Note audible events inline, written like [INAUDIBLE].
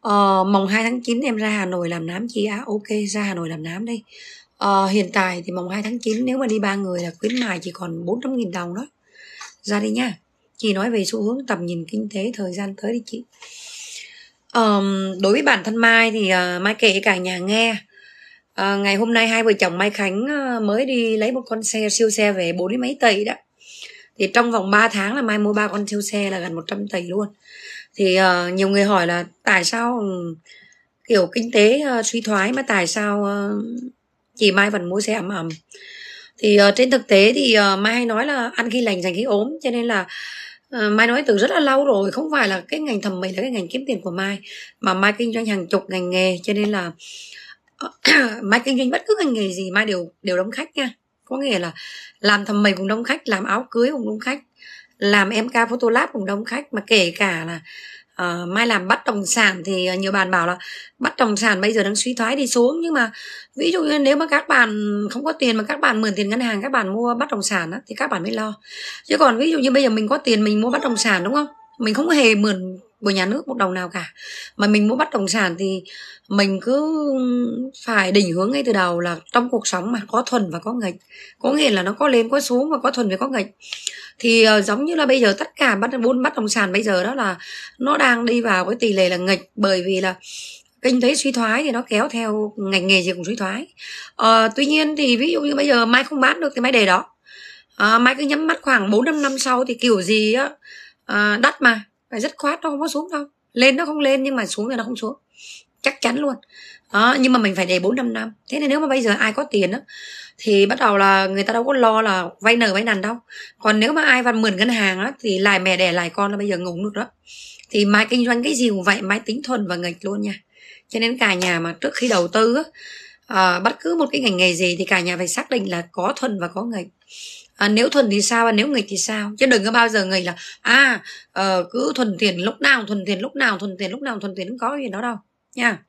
Ờ, mồng 2 tháng 9 em ra Hà Nội làm nám chị á Ok ra Hà Nội làm nám đi ờ, Hiện tại thì mồng 2 tháng 9 nếu mà đi ba người là khuyến mại chỉ còn 400.000 đồng đó Ra đi nha Chị nói về xu hướng tầm nhìn kinh tế thời gian tới đi chị ờ, Đối với bản thân Mai thì uh, Mai kể cả nhà nghe À, ngày hôm nay hai vợ chồng Mai Khánh ờ, mới đi lấy một con xe siêu xe về bốn mấy tỷ đó thì trong vòng 3 tháng là Mai mua ba con siêu xe là gần 100 tỷ luôn thì uh, nhiều người hỏi là tại sao ừ, kiểu kinh tế uh, suy thoái mà tại sao uh, chị Mai vẫn mua xe ấm ấm thì uh, trên thực tế thì uh, Mai hay nói là ăn khi lành dành khi ốm cho nên là uh, Mai nói từ rất là lâu rồi không phải là cái ngành thẩm mỹ là cái ngành kiếm tiền của Mai mà Mai kinh doanh hàng chục ngành nghề cho nên là [COUGHS] Mai kinh doanh bất cứ ngành nghề gì Mai đều đều đông khách nha có nghĩa là làm thẩm mỹ cũng đông khách làm áo cưới cũng đông khách làm MK Photolab cũng đông khách mà kể cả là uh, mai làm bắt đồng sản thì nhiều bạn bảo là bắt đồng sản bây giờ đang suy thoái đi xuống nhưng mà ví dụ như nếu mà các bạn không có tiền mà các bạn mượn tiền ngân hàng các bạn mua bắt đồng sản á, thì các bạn mới lo chứ còn ví dụ như bây giờ mình có tiền mình mua bắt đồng sản đúng không mình không hề mượn của nhà nước một đồng nào cả mà mình muốn bắt đồng sản thì mình cứ phải định hướng ngay từ đầu là trong cuộc sống mà có thuần và có nghịch có nghĩa là nó có lên có xuống và có thuần và có nghịch thì ờ, giống như là bây giờ tất cả bắt buôn bắt đồng sản bây giờ đó là nó đang đi vào cái tỷ lệ là nghịch bởi vì là kinh tế suy thoái thì nó kéo theo ngành nghề gì cũng suy thoái à, tuy nhiên thì ví dụ như bây giờ mai không bán được thì mai đề đó à, mai cứ nhắm mắt khoảng bốn năm năm sau thì kiểu gì á à, đắt mà phải rất khoát nó không có xuống đâu lên nó không lên nhưng mà xuống thì nó không xuống chắc chắn luôn đó, nhưng mà mình phải để bốn năm năm thế nên nếu mà bây giờ ai có tiền á thì bắt đầu là người ta đâu có lo là vay nợ vay nần đâu còn nếu mà ai vay mượn ngân hàng á thì lại mẹ đẻ lại con là bây giờ ngủ được đó thì mai kinh doanh cái gì cũng vậy mai tính thuần và nghịch luôn nha cho nên cả nhà mà trước khi đầu tư á à, bất cứ một cái ngành nghề gì thì cả nhà phải xác định là có thuần và có nghịch à, nếu thuần thì sao và nếu nghịch thì sao chứ đừng có bao giờ nghịch là à uh, cứ thuần tiền lúc nào thuần tiền lúc nào thuần tiền lúc nào thuần tiền không có gì đó đâu nha